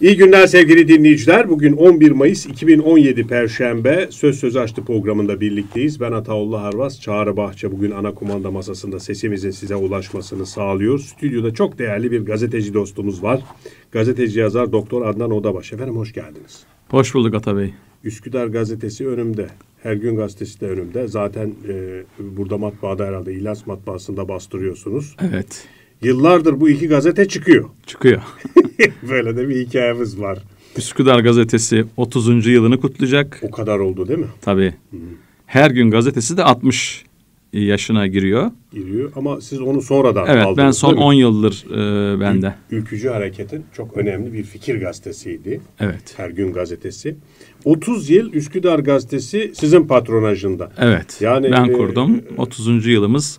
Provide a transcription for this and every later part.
İyi günler sevgili dinleyiciler. Bugün 11 Mayıs 2017 Perşembe Söz Söz Açtı programında birlikteyiz. Ben Ataullah Arvas, Çağrı Bahçe bugün ana kumanda masasında sesimizin size ulaşmasını sağlıyor. Stüdyoda çok değerli bir gazeteci dostumuz var. Gazeteci yazar Doktor Adnan Odabaş. Efendim hoş geldiniz. Hoş bulduk Ata Bey. Üsküdar gazetesi önümde. Her gün gazetesi de önümde. Zaten e, burada matbaada herhalde İlyas matbaasında bastırıyorsunuz. Evet. Yıllardır bu iki gazete çıkıyor. Çıkıyor. Böyle de bir hikayemiz var. Üsküdar gazetesi 30. yılını kutlayacak. O kadar oldu değil mi? Tabii. Hı. Her gün gazetesi de 60 yaşına giriyor. Giriyor ama siz onu sonradan evet, aldınız. Evet ben son 10 yıldır e, bende. Ülkücü Hareket'in çok önemli bir fikir gazetesiydi. Evet. Her gün gazetesi. 30 yıl Üsküdar gazetesi sizin patronajında. Evet. Yani ben e, kurdum. 30. yılımız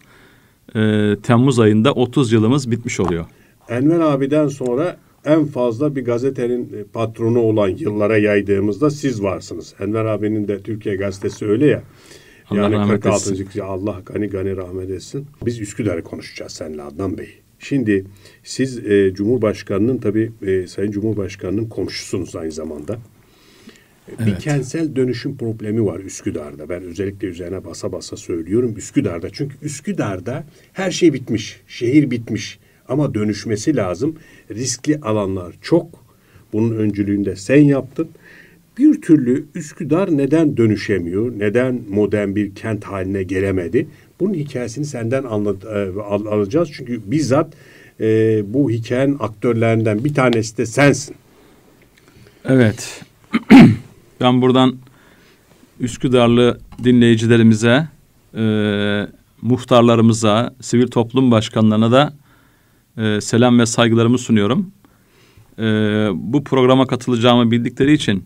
e, Temmuz ayında 30 yılımız bitmiş oluyor. Enver abiden sonra en fazla bir gazetenin e, patronu olan yıllara yaydığımızda siz varsınız. Enver abinin de Türkiye Gazetesi öyle ya. Allah yani rahmet 46. etsin. Allah gani gani rahmet etsin. Biz Üsküdar'ı konuşacağız seninle Adnan Bey. Şimdi siz e, Cumhurbaşkanı'nın tabii e, Sayın Cumhurbaşkanı'nın komşusunuz aynı zamanda. Evet. Bir kentsel dönüşüm problemi var Üsküdar'da. Ben özellikle üzerine basa basa söylüyorum Üsküdar'da. Çünkü Üsküdar'da her şey bitmiş. Şehir bitmiş. Ama dönüşmesi lazım. Riskli alanlar çok. Bunun öncülüğünde sen yaptın. Bir türlü Üsküdar neden dönüşemiyor? Neden modern bir kent haline gelemedi? Bunun hikayesini senden anlat, e, al, alacağız. Çünkü bizzat e, bu hikayenin aktörlerinden bir tanesi de sensin. Evet. Ben buradan Üsküdarlı dinleyicilerimize, e, muhtarlarımıza, sivil toplum başkanlarına da e, selam ve saygılarımı sunuyorum. E, bu programa katılacağımı bildikleri için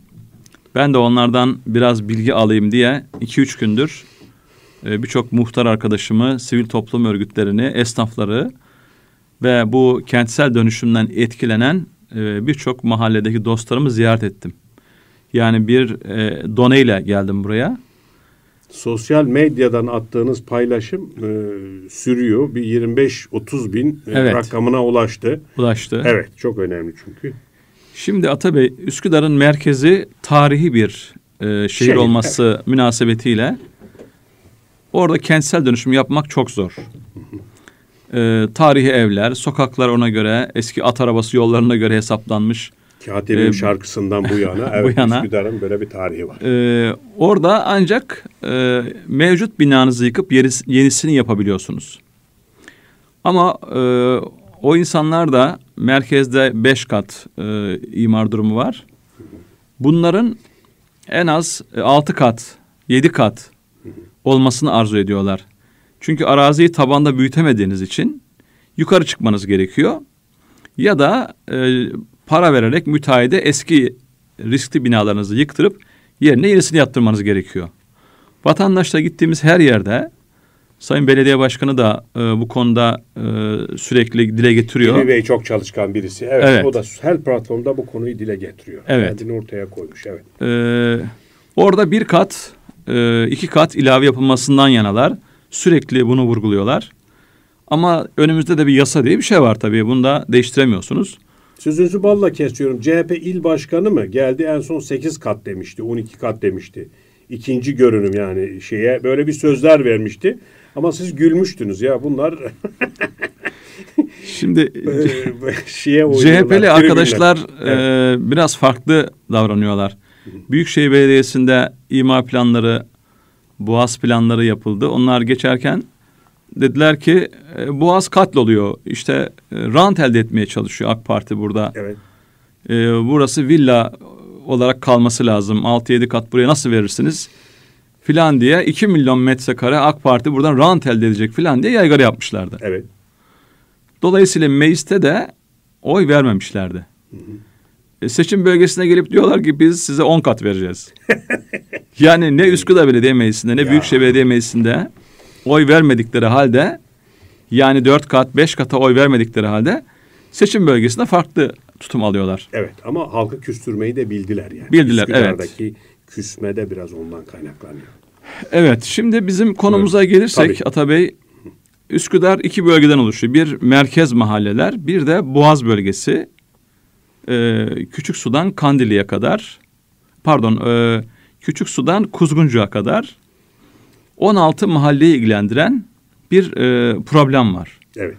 ben de onlardan biraz bilgi alayım diye iki üç gündür e, birçok muhtar arkadaşımı, sivil toplum örgütlerini, esnafları ve bu kentsel dönüşümden etkilenen e, birçok mahalledeki dostlarımı ziyaret ettim. Yani bir e, doneyle geldim buraya. Sosyal medyadan attığınız paylaşım e, sürüyor. Bir 25-30 bin e, evet. rakamına ulaştı. Ulaştı. Evet çok önemli çünkü. Şimdi Atabey Üsküdar'ın merkezi tarihi bir e, şehir şey, olması evet. münasebetiyle orada kentsel dönüşüm yapmak çok zor. e, tarihi evler, sokaklar ona göre, eski at arabası yollarına göre hesaplanmış Katibim ee, şarkısından bu yana evet, bu yana, Üsküdar'ın böyle bir tarihi var. E, orada ancak e, mevcut binanızı yıkıp yeris, yenisini yapabiliyorsunuz. Ama e, o insanlar da merkezde beş kat e, imar durumu var. Bunların en az e, altı kat, yedi kat olmasını arzu ediyorlar. Çünkü araziyi tabanda büyütemediğiniz için yukarı çıkmanız gerekiyor. Ya da e, para vererek müteahhide eski riskli binalarınızı yıktırıp yerine yenisini yaptırmanız gerekiyor. Vatandaşla gittiğimiz her yerde Sayın Belediye Başkanı da e, bu konuda e, sürekli dile getiriyor. Hilmi Bey çok çalışkan birisi. Evet, evet. O da her platformda bu konuyu dile getiriyor. Evet. Kendini ortaya koymuş. Evet. Ee, orada bir kat, e, iki kat ilave yapılmasından yanalar. Sürekli bunu vurguluyorlar. Ama önümüzde de bir yasa diye bir şey var tabii. Bunu da değiştiremiyorsunuz. Sözünüzü balla kesiyorum. CHP il başkanı mı geldi en son 8 kat demişti, 12 kat demişti. İkinci görünüm yani şeye böyle bir sözler vermişti. Ama siz gülmüştünüz ya bunlar Şimdi şeye CHP'li arkadaşlar evet. e, biraz farklı davranıyorlar. Büyükşehir Belediyesi'nde imar planları, boğaz planları yapıldı. Onlar geçerken dediler ki e, Boğaz katloluyor. İşte e, rant elde etmeye çalışıyor AK Parti burada. Evet. E, burası villa olarak kalması lazım. 6-7 kat buraya nasıl verirsiniz? Filan diye 2 milyon metrekare AK Parti buradan rant elde edecek filan diye yaygara yapmışlardı. Evet. Dolayısıyla mecliste de oy vermemişlerdi. Hı hı. E, seçim bölgesine gelip diyorlar ki biz size on kat vereceğiz. yani ne Üsküdar Belediye Meclisi'nde ne ya. Büyükşehir Belediye Meclisi'nde oy vermedikleri halde yani dört kat beş kata oy vermedikleri halde seçim bölgesinde farklı tutum alıyorlar. Evet ama halkı küstürmeyi de bildiler yani. Bildiler Üsküdar'daki evet. küsme de biraz ondan kaynaklanıyor. Evet şimdi bizim konumuza gelirsek Tabii. Atabey Üsküdar iki bölgeden oluşuyor. Bir merkez mahalleler bir de Boğaz bölgesi ee, Küçük Sudan Kandili'ye kadar pardon e, Küçük Sudan Kuzguncu'ya kadar 16 mahalleyi ilgilendiren bir e, problem var. Evet.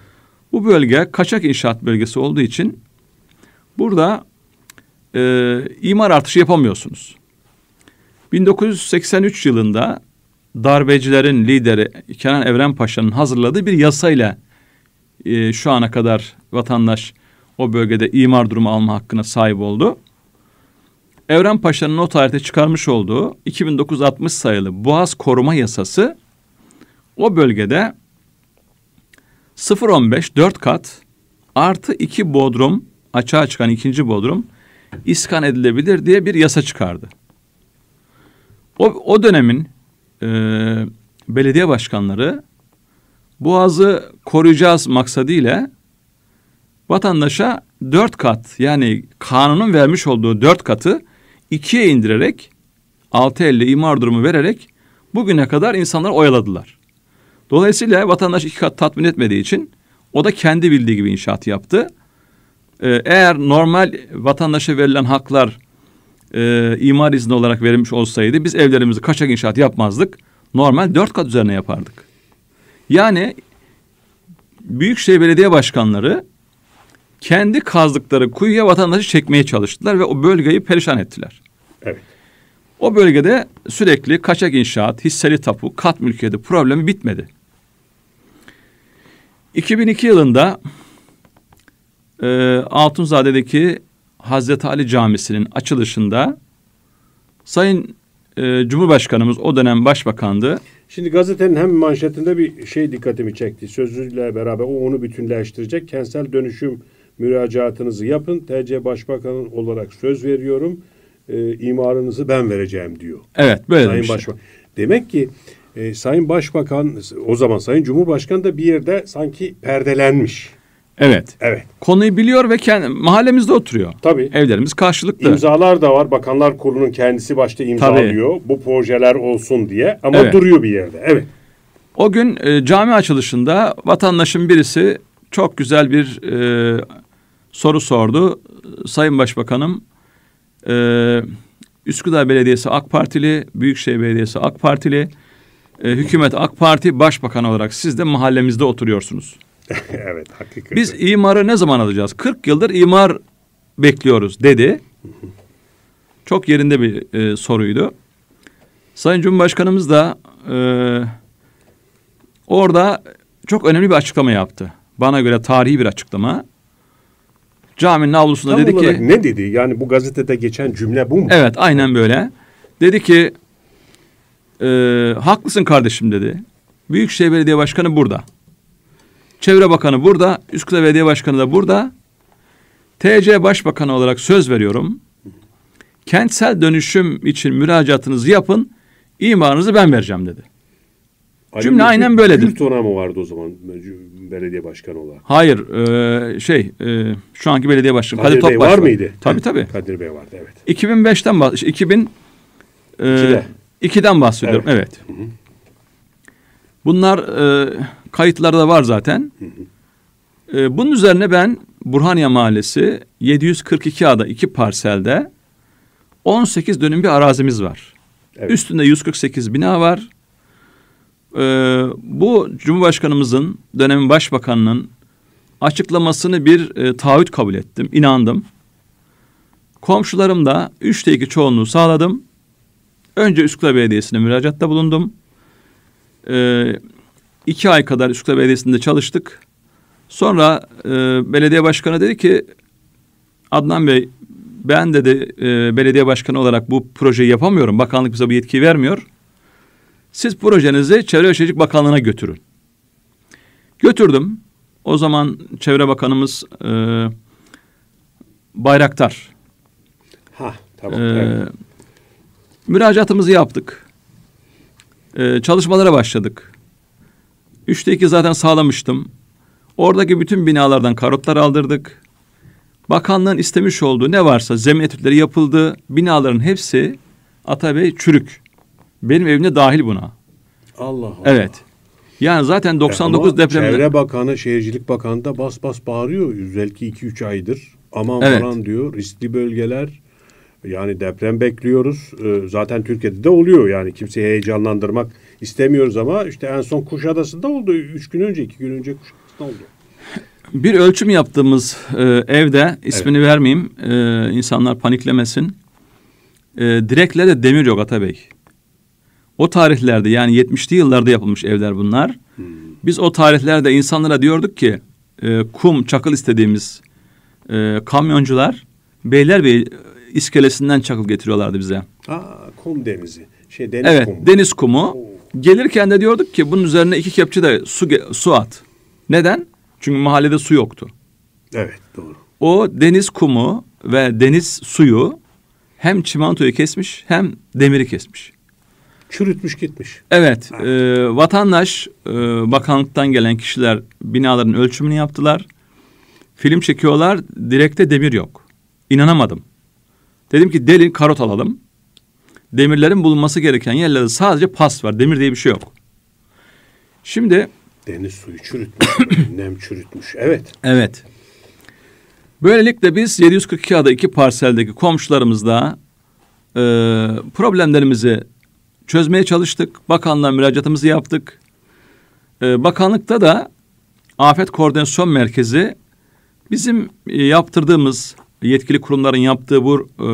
Bu bölge kaçak inşaat bölgesi olduğu için burada e, imar artışı yapamıyorsunuz. 1983 yılında darbecilerin lideri Kenan Evren Paşa'nın hazırladığı bir yasayla e, şu ana kadar vatandaş o bölgede imar durumu alma hakkına sahip oldu. Evren Paşa'nın o tarihte çıkarmış olduğu 2960 sayılı Boğaz Koruma Yasası o bölgede 0.15 4 kat artı 2 bodrum açığa çıkan ikinci bodrum iskan edilebilir diye bir yasa çıkardı. O, o dönemin e, belediye başkanları boğazı koruyacağız maksadıyla vatandaşa dört kat yani kanunun vermiş olduğu dört katı ikiye indirerek altı elle imar durumu vererek bugüne kadar insanlar oyaladılar. Dolayısıyla vatandaş iki kat tatmin etmediği için o da kendi bildiği gibi inşaat yaptı. Ee, eğer normal vatandaşa verilen haklar e, imar izni olarak verilmiş olsaydı biz evlerimizi kaçak inşaat yapmazdık. Normal dört kat üzerine yapardık. Yani Büyükşehir Belediye Başkanları kendi kazdıkları kuyuya vatandaşı çekmeye çalıştılar ve o bölgeyi perişan ettiler. Evet. O bölgede sürekli kaçak inşaat, hisseli tapu, kat mülkiyeti problemi bitmedi. 2002 yılında e, Altunzade'deki Hazreti Ali Camisi'nin açılışında Sayın e, Cumhurbaşkanımız o dönem başbakandı. Şimdi gazetenin hem manşetinde bir şey dikkatimi çekti. Sözüyle beraber o onu bütünleştirecek kentsel dönüşüm müracaatınızı yapın. TC Başbakanın olarak söz veriyorum. E, imarınızı ben vereceğim diyor. Evet böyle Sayın Başbakan. Demek ki e, Sayın Başbakan o zaman Sayın Cumhurbaşkanı da bir yerde sanki perdelenmiş. Evet. Evet. Konuyu biliyor ve kendi mahallemizde oturuyor. Tabii. Evlerimiz karşılıklı. İmzalar da var. Bakanlar Kurulu'nun kendisi başta imzalıyor. Tabii. Bu projeler olsun diye ama evet. duruyor bir yerde. Evet. O gün e, cami açılışında vatandaşın birisi çok güzel bir e, soru sordu. Sayın Başbakanım, e, Üsküdar Belediyesi AK Partili, Büyükşehir Belediyesi AK Partili, e, hükümet AK Parti başbakan olarak siz de mahallemizde oturuyorsunuz. evet, hakikaten. Biz imarı ne zaman alacağız? 40 yıldır imar bekliyoruz dedi. Çok yerinde bir e, soruydu. Sayın Cumhurbaşkanımız da e, orada çok önemli bir açıklama yaptı. Bana göre tarihi bir açıklama. Caminin avlusunda Tam dedi ki... ne dedi? Yani bu gazetede geçen cümle bu mu? Evet aynen böyle. Dedi ki e, haklısın kardeşim dedi. Büyükşehir Belediye Başkanı burada. Çevre Bakanı burada. Üsküdar Belediye Başkanı da burada. TC Başbakanı olarak söz veriyorum. Kentsel dönüşüm için müracaatınızı yapın. İmanınızı ben vereceğim dedi. Cümle aynen böyledir. Gül tonağı mı vardı o zaman? belediye başkanı olan? Hayır, e, şey e, şu anki belediye başkanı Kadir, Kadir Bey var mıydı? Tabii tabii. Kadir Bey vardı evet. 2005'ten bahsediyorum. 2000 e, 2'den bahsediyorum. Evet. evet. Bunlar e, kayıtlarda var zaten. e, bunun üzerine ben Burhaniye Mahallesi 742 ada iki parselde 18 dönüm bir arazimiz var. Evet. Üstünde 148 bina var. Ee, bu Cumhurbaşkanımızın, dönemin başbakanının açıklamasını bir e, taahhüt kabul ettim, inandım. Komşularım da üçte iki çoğunluğu sağladım. Önce Üsküdar Belediyesi'ne müracaatta bulundum. Ee, iki ay kadar Üsküdar Belediyesi'nde çalıştık. Sonra e, belediye başkanı dedi ki Adnan Bey ben dedi e, belediye başkanı olarak bu projeyi yapamıyorum. Bakanlık bize bu yetkiyi vermiyor. Siz projenizi Çevre ve Şehircilik Bakanlığı'na götürün. Götürdüm. O zaman Çevre Bakanımız e, Bayraktar. Ha, tamam. E, Müracaatımızı yaptık. E, çalışmalara başladık. Üçte iki zaten sağlamıştım. Oradaki bütün binalardan karotlar aldırdık. Bakanlığın istemiş olduğu ne varsa zemin etütleri yapıldı. Binaların hepsi Atabey çürük. Benim evimde dahil buna. Allah Allah. Evet. Yani zaten 99 e depremde... Çevre Bakanı, Şehircilik Bakanı da bas bas bağırıyor. Özellikle 2-3 aydır. Aman evet. falan diyor. Riskli bölgeler. Yani deprem bekliyoruz. E, zaten Türkiye'de de oluyor. Yani kimseyi heyecanlandırmak istemiyoruz ama işte en son Kuşadası'nda oldu. Üç gün önce, iki gün önce Kuşadası'nda oldu. Bir ölçüm yaptığımız e, evde ismini evet. vermeyeyim. E, insanlar paniklemesin. E, direklerde demir yok Atabey. O tarihlerde yani 70'li yıllarda yapılmış evler bunlar. Hmm. Biz o tarihlerde insanlara diyorduk ki e, kum çakıl istediğimiz e, kamyoncular bey e, iskelesinden çakıl getiriyorlardı bize. Aa, kum denizi. Şey deniz evet, kumu. deniz kumu. Gelirken de diyorduk ki bunun üzerine iki kepçe de su su at. Neden? Çünkü mahallede su yoktu. Evet, doğru. O deniz kumu ve deniz suyu hem çimentoyu kesmiş hem demiri kesmiş. Çürütmüş gitmiş. Evet. E, vatandaş e, bakanlıktan gelen kişiler binaların ölçümünü yaptılar. Film çekiyorlar. Direkte demir yok. İnanamadım. Dedim ki delin karot alalım. Demirlerin bulunması gereken yerlerde sadece pas var. Demir diye bir şey yok. Şimdi deniz suyu çürütmüş, nem çürütmüş. Evet. Evet. Böylelikle biz 742 ada iki parseldeki komşularımızla e, problemlerimizi çözmeye çalıştık. bakanla müracaatımızı yaptık. Ee, bakanlıkta da Afet Koordinasyon Merkezi bizim e, yaptırdığımız yetkili kurumların yaptığı bu e,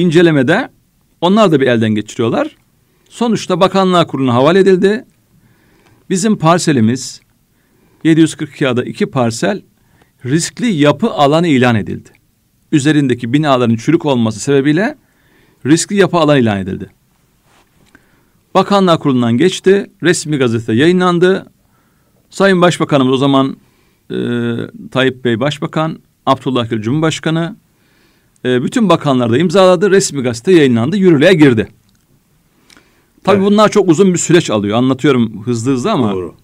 incelemede onlar da bir elden geçiriyorlar. Sonuçta Bakanlığa Kurulu'na havale edildi. Bizim parselimiz 742 ada iki parsel riskli yapı alanı ilan edildi. Üzerindeki binaların çürük olması sebebiyle riskli yapı alanı ilan edildi. Bakanlar Kurulu'ndan geçti. Resmi gazete yayınlandı. Sayın Başbakanımız o zaman e, Tayyip Bey Başbakan, Abdullah Gül Cumhurbaşkanı, e, bütün bakanlar da imzaladı. Resmi gazete yayınlandı, yürürlüğe girdi. Tabii evet. bunlar çok uzun bir süreç alıyor. Anlatıyorum hızlı hızlı ama. Doğru.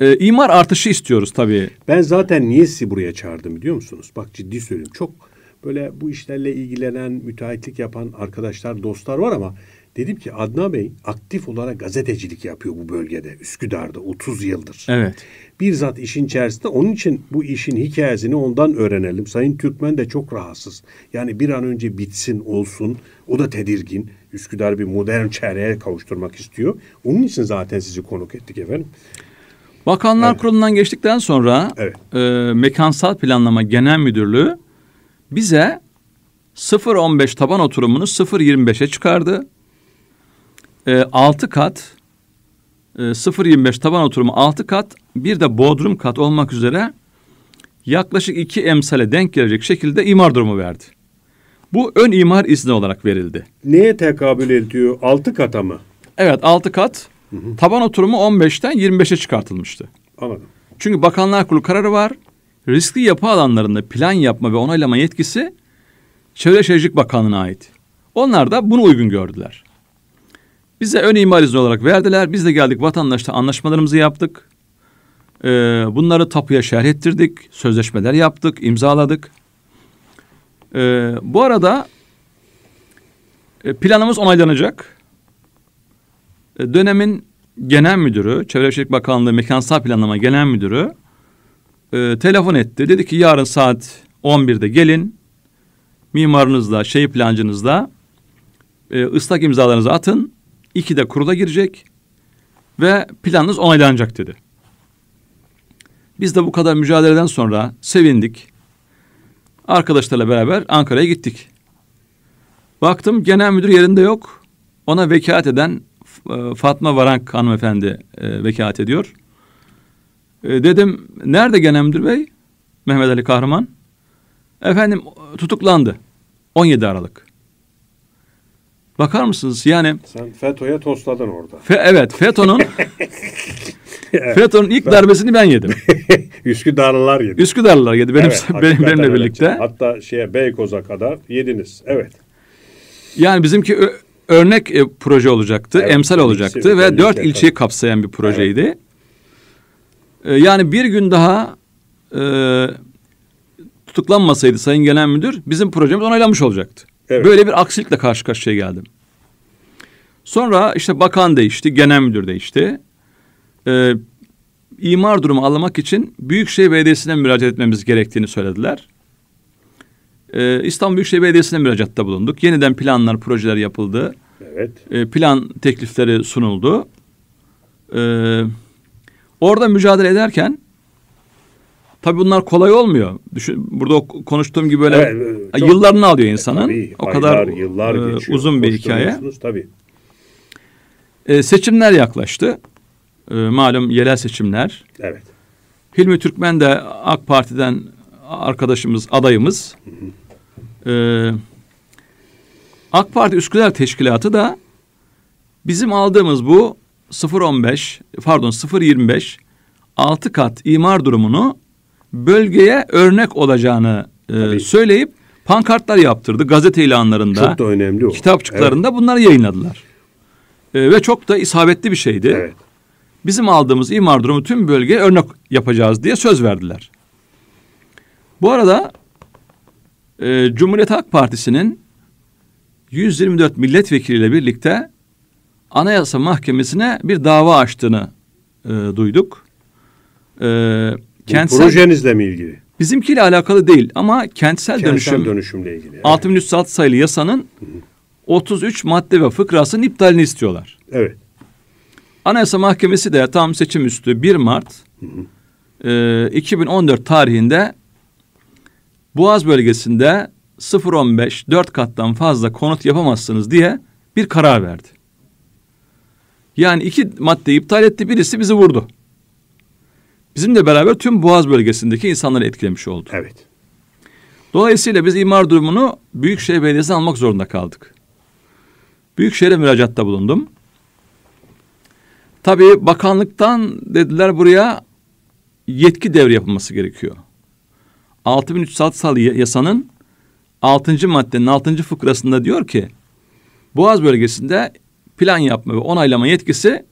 E, imar artışı istiyoruz tabii. Ben zaten niye sizi buraya çağırdım biliyor musunuz? Bak ciddi söylüyorum. Çok böyle bu işlerle ilgilenen, müteahhitlik yapan arkadaşlar, dostlar var ama Dedim ki Adnan Bey aktif olarak gazetecilik yapıyor bu bölgede Üsküdar'da 30 yıldır. Evet. Bir zat işin içerisinde onun için bu işin hikayesini ondan öğrenelim. Sayın Türkmen de çok rahatsız. Yani bir an önce bitsin olsun o da tedirgin. Üsküdar bir modern çereye kavuşturmak istiyor. Onun için zaten sizi konuk ettik efendim. Bakanlar evet. Kurulu'ndan geçtikten sonra evet. e, Mekansal Planlama Genel Müdürlüğü bize 0.15 taban oturumunu 0.25'e çıkardı e, ee, 6 kat e, 0.25 taban oturumu 6 kat bir de bodrum kat olmak üzere yaklaşık iki emsale denk gelecek şekilde imar durumu verdi. Bu ön imar izni olarak verildi. Neye tekabül ediyor? 6 kata mı? Evet 6 kat. Hı hı. Taban oturumu 15'ten 25'e çıkartılmıştı. Anladım. Çünkü Bakanlar Kurulu kararı var. Riskli yapı alanlarında plan yapma ve onaylama yetkisi Çevre Şehircilik Bakanlığı'na ait. Onlar da bunu uygun gördüler. Bize ön imar izni olarak verdiler. Biz de geldik vatandaşla anlaşmalarımızı yaptık. Ee, bunları tapuya şerh ettirdik. Sözleşmeler yaptık, imzaladık. Ee, bu arada e, planımız onaylanacak. Ee, dönemin genel müdürü, Çevre Şehircilik Bakanlığı Mekansal Planlama Genel Müdürü e, telefon etti. Dedi ki yarın saat 11'de gelin. Mimarınızla, şehir plancınızla e, ıslak imzalarınızı atın de kurula girecek ve planınız onaylanacak dedi. Biz de bu kadar mücadeleden sonra sevindik. Arkadaşlarla beraber Ankara'ya gittik. Baktım genel müdür yerinde yok. Ona vekalet eden e, Fatma Varank hanımefendi e, vekalet ediyor. E, dedim nerede genel müdür bey? Mehmet Ali Kahraman. Efendim tutuklandı. 17 Aralık. Bakar mısınız? Yani sen FETÖ'ye tosladın orada. Fe, evet, FETÖ'nün evet. FETÖ'nün ilk ben, darbesini ben yedim. Üsküdarlılar yedi. Üsküdarlılar yedi benim evet, benim benimle birlikte. Öyle. Hatta şeye Beykoz'a kadar yediniz. Evet. Yani bizimki örnek e, proje olacaktı, evet, emsal olacaktı ve dört ilçeyi kapsayan bir projeydi. Evet. E, yani bir gün daha e, tutuklanmasaydı Sayın Genel Müdür bizim projemiz onaylanmış olacaktı. Evet. Böyle bir aksilikle karşı karşıya geldim. Sonra işte bakan değişti, genel müdür değişti. Ee, imar durumu almak için Büyükşehir Belediyesi'ne müracaat etmemiz gerektiğini söylediler. Ee, İstanbul Büyükşehir Belediyesi'ne müracaatta bulunduk. Yeniden planlar, projeler yapıldı. Evet. Ee, plan teklifleri sunuldu. Ee, orada mücadele ederken Tabii bunlar kolay olmuyor. Düşün, burada konuştuğum gibi böyle evet, çok, yıllarını alıyor insanın. tabii, o aylar, kadar yıllar e, geçiyor. uzun bir hikaye. Tabii. E, seçimler yaklaştı. E, malum yerel seçimler. Evet. Hilmi Türkmen de AK Parti'den arkadaşımız, adayımız. E, AK Parti Üsküdar Teşkilatı da bizim aldığımız bu 0.15 pardon 0.25 altı kat imar durumunu bölgeye örnek olacağını e, söyleyip pankartlar yaptırdı. Gazete ilanlarında, çok da önemli o. kitapçıklarında evet. bunları yayınladılar. E, ve çok da isabetli bir şeydi. Evet. Bizim aldığımız imar durumu tüm bölgeye örnek yapacağız diye söz verdiler. Bu arada e, Cumhuriyet Halk Partisi'nin 124 milletvekiliyle birlikte Anayasa Mahkemesi'ne bir dava açtığını e, duyduk. E, Kentsel, projenizle mi ilgili? Bizimkiyle alakalı değil ama kentsel, kentsel dönüşüm, dönüşümle ilgili. Evet. 6306 sayılı yasanın Hı. 33 madde ve fıkrasının iptalini istiyorlar. Evet. Anayasa Mahkemesi de tam seçim üstü 1 Mart E, 2014 tarihinde Boğaz bölgesinde 015 4 kattan fazla konut yapamazsınız diye bir karar verdi. Yani iki maddeyi iptal etti birisi bizi vurdu bizimle beraber tüm Boğaz bölgesindeki insanları etkilemiş oldu. Evet. Dolayısıyla biz imar durumunu Büyükşehir Belediyesi'nden almak zorunda kaldık. Büyükşehir'e müracaatta bulundum. Tabii bakanlıktan dediler buraya yetki devri yapılması gerekiyor. 6300 yasanın 6. maddenin 6. fıkrasında diyor ki Boğaz bölgesinde plan yapma ve onaylama yetkisi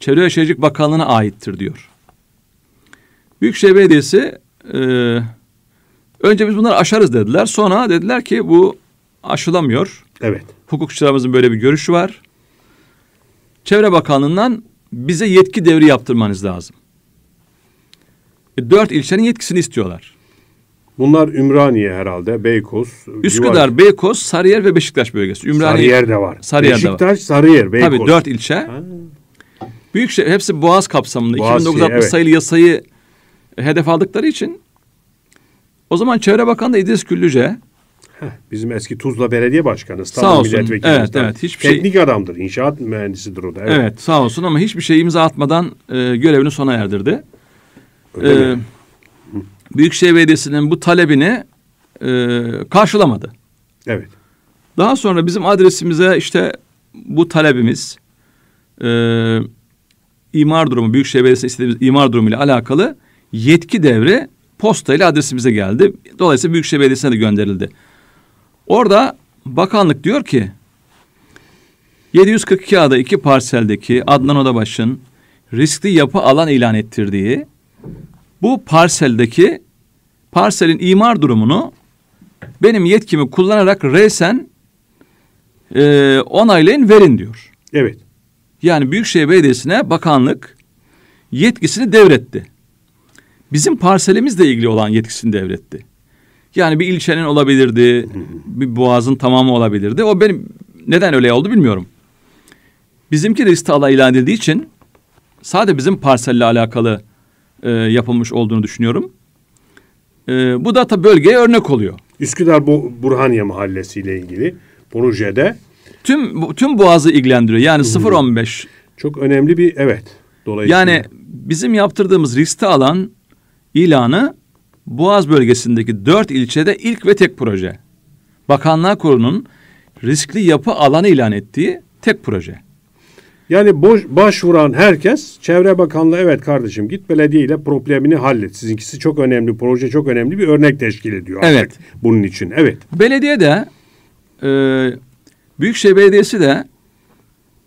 Çevre ve Şehircilik Bakanlığı'na aittir diyor. Büyükşehir Belediyesi e, önce biz bunları aşarız dediler. Sonra dediler ki bu aşılamıyor. Evet. Hukukçularımızın böyle bir görüşü var. Çevre Bakanlığı'ndan bize yetki devri yaptırmanız lazım. E, dört ilçenin yetkisini istiyorlar. Bunlar Ümraniye herhalde, Beykoz, Üsküdar, Civar. Beykoz, Sarıyer ve Beşiktaş bölgesi. Ümraniye, Sarıyer de var. Sarıyer Beşiktaş, de var. Sarıyer, Beykoz. Tabii dört ilçe. Ha. Büyükşehir hepsi Boğaz kapsamında. Boğaz 2960 evet. sayılı yasayı hedef aldıkları için o zaman Çevre Bakanı da İdris Küllüce Heh, bizim eski Tuzla Belediye Başkanı, sağ olsun. Evet, evet, hiçbir şey- teknik şey... adamdır, inşaat mühendisidir o da. Evet. evet, sağ olsun ama hiçbir şey imza atmadan e, görevini sona erdirdi. Öyle e, Büyükşehir Belediyesi'nin bu talebini e, karşılamadı. Evet. Daha sonra bizim adresimize işte bu talebimiz e, imar durumu, Büyükşehir belediyesi istediğimiz imar durumu ile alakalı yetki devri posta ile adresimize geldi. Dolayısıyla Büyükşehir Belediyesi'ne de gönderildi. Orada bakanlık diyor ki 742 ada iki parseldeki Adnan Odabaş'ın riskli yapı alan ilan ettirdiği bu parseldeki parselin imar durumunu benim yetkimi kullanarak resen e, onaylayın verin diyor. Evet. Yani Büyükşehir Belediyesi'ne bakanlık yetkisini devretti bizim parselimizle ilgili olan yetkisini devretti. Yani bir ilçenin olabilirdi, bir boğazın tamamı olabilirdi. O benim neden öyle oldu bilmiyorum. Bizimki risk ala ilan edildiği için sadece bizim parselle alakalı e, yapılmış olduğunu düşünüyorum. E, bu da tabii bölgeye örnek oluyor. Üsküdar bu Burhaniye mahallesiyle ilgili projede tüm tüm Boğaz'ı ilgilendiriyor. Yani 0.15. Çok önemli bir evet. Dolayısıyla. Yani bizim yaptırdığımız riskte alan ilanı Boğaz bölgesindeki dört ilçede ilk ve tek proje. Bakanlığa Kurulu'nun riskli yapı alanı ilan ettiği tek proje. Yani boş, başvuran herkes Çevre Bakanlığı evet kardeşim git belediye ile problemini hallet. Sizinkisi çok önemli, proje çok önemli bir örnek teşkil ediyor evet. bunun için. Evet. Belediye de e, Büyükşehir Belediyesi de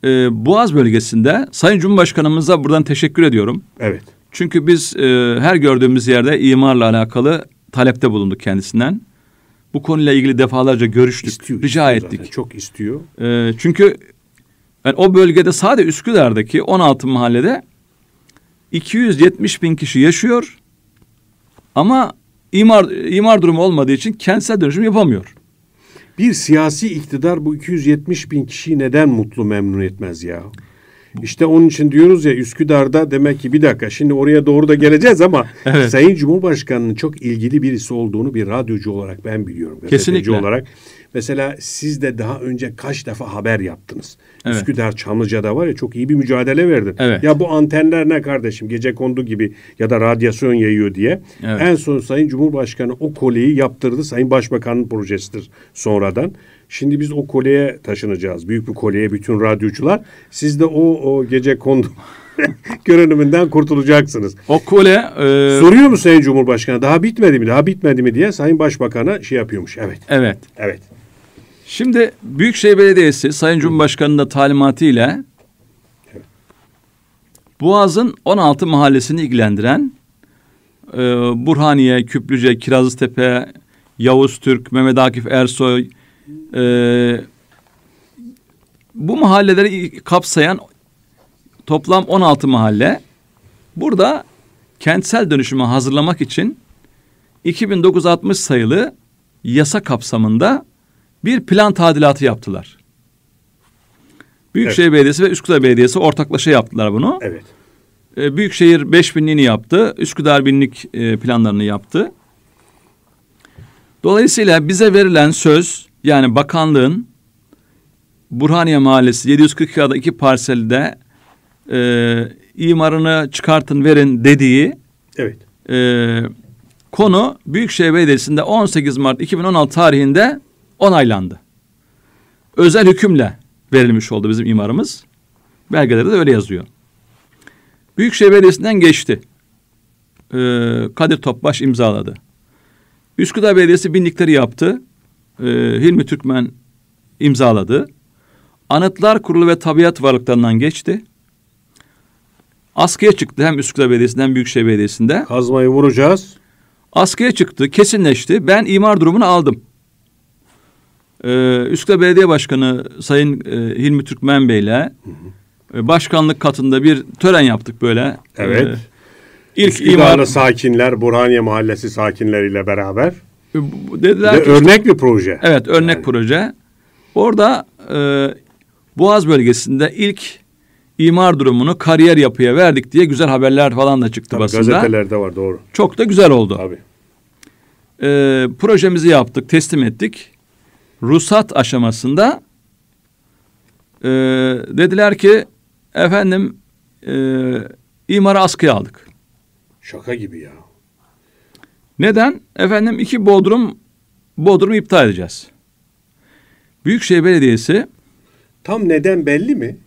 e, Boğaz bölgesinde Sayın Cumhurbaşkanımıza buradan teşekkür ediyorum. Evet. Çünkü biz e, her gördüğümüz yerde imarla alakalı talepte bulunduk kendisinden. Bu konuyla ilgili defalarca görüştük, istiyor, rica istiyor ettik. Zaten, çok istiyor. E, çünkü yani o bölgede sadece Üsküdar'daki 16 mahallede 270 bin kişi yaşıyor. Ama imar, imar durumu olmadığı için kentsel dönüşüm yapamıyor. Bir siyasi iktidar bu 270 bin kişiyi neden mutlu memnun etmez ya? İşte onun için diyoruz ya Üsküdar'da demek ki bir dakika şimdi oraya doğru da geleceğiz ama evet. Sayın Cumhurbaşkanı'nın çok ilgili birisi olduğunu bir radyocu olarak ben biliyorum. Kesinlikle. olarak Mesela siz de daha önce kaç defa haber yaptınız? Evet. Üsküdar Çamlıca'da var ya çok iyi bir mücadele verdin. Evet. Ya bu antenler ne kardeşim gece kondu gibi ya da radyasyon yayıyor diye. Evet. En son Sayın Cumhurbaşkanı o kolyeyi yaptırdı. Sayın Başbakan'ın projesidir sonradan. Şimdi biz o kolyeye taşınacağız. Büyük bir kolyeye bütün radyocular. Siz de o, o gece kondu görünümünden kurtulacaksınız. O kule... E... Soruyor mu Sayın Cumhurbaşkanı daha bitmedi mi daha bitmedi mi diye Sayın Başbakan'a şey yapıyormuş. Evet. Evet. Evet. Şimdi Büyükşehir Belediyesi Sayın Cumhurbaşkanı'nın da talimatıyla Boğaz'ın 16 mahallesini ilgilendiren e, Burhaniye, Küplüce, Kirazlıtepe, Yavuz Türk, Mehmet Akif Ersoy e, bu mahalleleri kapsayan toplam 16 mahalle burada kentsel dönüşümü hazırlamak için 2960 sayılı yasa kapsamında bir plan tadilatı yaptılar. Büyükşehir evet. Belediyesi ve Üsküdar Belediyesi ortaklaşa yaptılar bunu. Evet. E, Büyükşehir beş binliğini yaptı. Üsküdar binlik e, planlarını yaptı. Dolayısıyla bize verilen söz yani bakanlığın Burhaniye Mahallesi 742 iki parselde e, imarını çıkartın verin dediği evet. e, konu Büyükşehir Belediyesi'nde 18 Mart 2016 tarihinde onaylandı. Özel hükümle verilmiş oldu bizim imarımız. Belgelerde de öyle yazıyor. Büyükşehir Belediyesi'nden geçti. Ee, Kadir Topbaş imzaladı. Üsküdar Belediyesi binlikleri yaptı. Ee, Hilmi Türkmen imzaladı. Anıtlar Kurulu ve Tabiat Varlıklarından geçti. Askıya çıktı hem Üsküdar hem Büyükşehir Belediyesi'nde. Kazmayı vuracağız. Askıya çıktı, kesinleşti. Ben imar durumunu aldım. Ee, Üsküdar Belediye Başkanı Sayın e, Hilmi Türkmen Bey'le e, başkanlık katında bir tören yaptık böyle. Evet. Ee, ilk imar... sakinler, Burhaniye Mahallesi sakinleriyle beraber. E, dediler ki, örnek bir proje. Evet, örnek yani. proje. Orada e, Boğaz bölgesinde ilk imar durumunu kariyer yapıya verdik diye güzel haberler falan da çıktı Tabii, basında. Gazetelerde var doğru. Çok da güzel oldu. Tabii. Ee, projemizi yaptık, teslim ettik rusat aşamasında e, dediler ki efendim e, imara askıya aldık. Şaka gibi ya. Neden? Efendim iki bodrum bodrum iptal edeceğiz. Büyükşehir Belediyesi tam neden belli mi?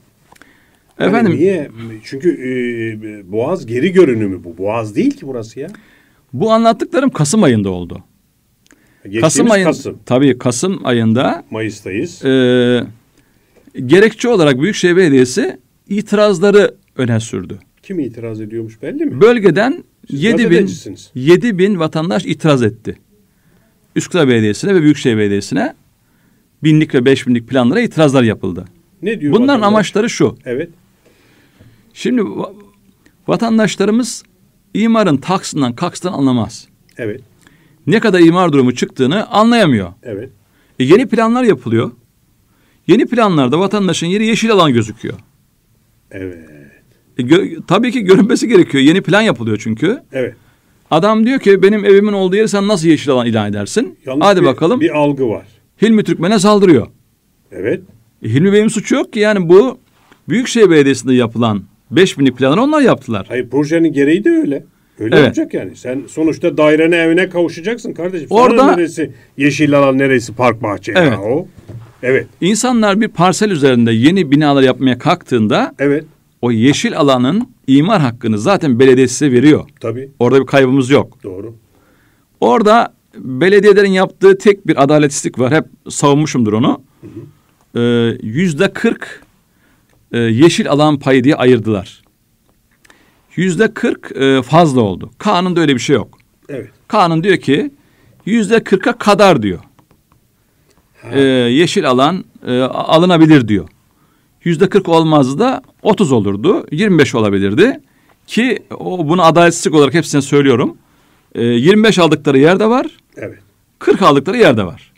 Hani efendim yani niye? Çünkü e, Boğaz geri görünümü bu. Boğaz değil ki burası ya. Bu anlattıklarım Kasım ayında oldu. Kasım ayın Kasım. tabii Kasım ayında Mayıs'tayız. E, gerekçe olarak Büyükşehir Belediyesi itirazları öne sürdü. Kim itiraz ediyormuş belli mi? Bölgeden Siz 7 bin, 7 bin vatandaş itiraz etti. Üsküdar Belediyesi'ne ve Büyükşehir Belediyesi'ne binlik ve beş binlik planlara itirazlar yapıldı. Ne diyor Bunların vatandaş? amaçları şu. Evet. Şimdi vatandaşlarımız imarın taksından kaksından anlamaz. Evet ne kadar imar durumu çıktığını anlayamıyor. Evet. E yeni planlar yapılıyor. Yeni planlarda vatandaşın yeri yeşil alan gözüküyor. Evet. E gö- tabii ki görünmesi gerekiyor. Yeni plan yapılıyor çünkü. Evet. Adam diyor ki benim evimin olduğu yeri sen nasıl yeşil alan ilan edersin? Yalnız Hadi bir, bakalım. Bir algı var. Hilmi Türkmen'e saldırıyor. Evet. E, Hilmi Bey'in suçu yok ki yani bu Büyükşehir Belediyesi'nde yapılan 5000'lik planı onlar yaptılar. Hayır projenin gereği de öyle. Öyle evet. olacak yani. Sen sonuçta dairene evine kavuşacaksın kardeşim. Sana Orada neresi yeşil alan neresi park bahçe evet. ya o. Evet. İnsanlar bir parsel üzerinde yeni binalar yapmaya kalktığında Evet. O yeşil alanın imar hakkını zaten belediye size veriyor. Tabii. Orada bir kaybımız yok. Doğru. Orada belediyelerin yaptığı tek bir adaletsizlik var. Hep savunmuşumdur onu. Ee, yüzde kırk e, yeşil alan payı diye ayırdılar yüzde kırk e, fazla oldu. Kanunda öyle bir şey yok. Evet. Kanun diyor ki yüzde kırka kadar diyor. Ee, yeşil alan e, alınabilir diyor. Yüzde kırk olmazdı da otuz olurdu. Yirmi beş olabilirdi. Ki o, bunu adaletsizlik olarak hepsine söylüyorum. E, 25 aldıkları yerde var. Evet. 40 aldıkları yerde var.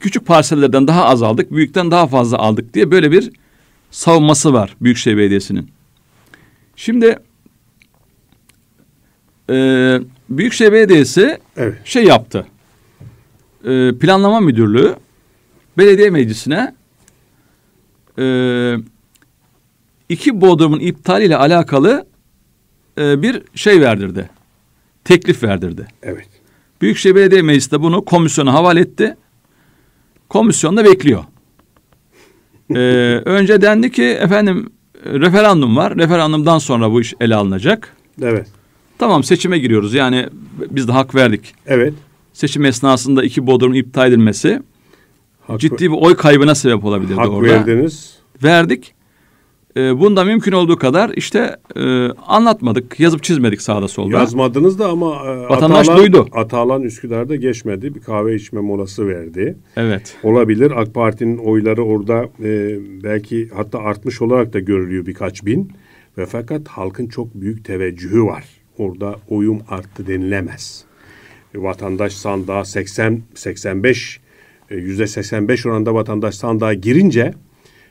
Küçük parsellerden daha az aldık, büyükten daha fazla aldık diye böyle bir savunması var Büyükşehir Belediyesi'nin. Şimdi e, Büyükşehir Belediyesi evet. şey yaptı. E, planlama Müdürlüğü belediye meclisine e, iki bodrumun iptaliyle alakalı e, bir şey verdirdi. Teklif verdirdi. Evet. Büyükşehir Belediye Meclisi de bunu komisyona havale etti. Komisyon da bekliyor. ee, önce dendi ki efendim referandum var. Referandumdan sonra bu iş ele alınacak. Evet. Tamam seçime giriyoruz. Yani biz de hak verdik. Evet. Seçim esnasında iki bodrum iptal edilmesi hak, ciddi bir oy kaybına sebep olabilirdi hak orada. Hak verdiniz. Verdik. E, bunda mümkün olduğu kadar işte e, anlatmadık, yazıp çizmedik sağda solda. Yazmadınız da ama e, vatandaş Atalan, duydu. Atalan Üsküdar'da geçmedi. Bir kahve içme molası verdi. Evet. Olabilir. AK Parti'nin oyları orada e, belki hatta artmış olarak da görülüyor birkaç bin. Ve fakat halkın çok büyük teveccühü var. Orada oyum arttı denilemez. E, vatandaş sandığa 80 85 e, yüzde 85 oranda vatandaş sandığa girince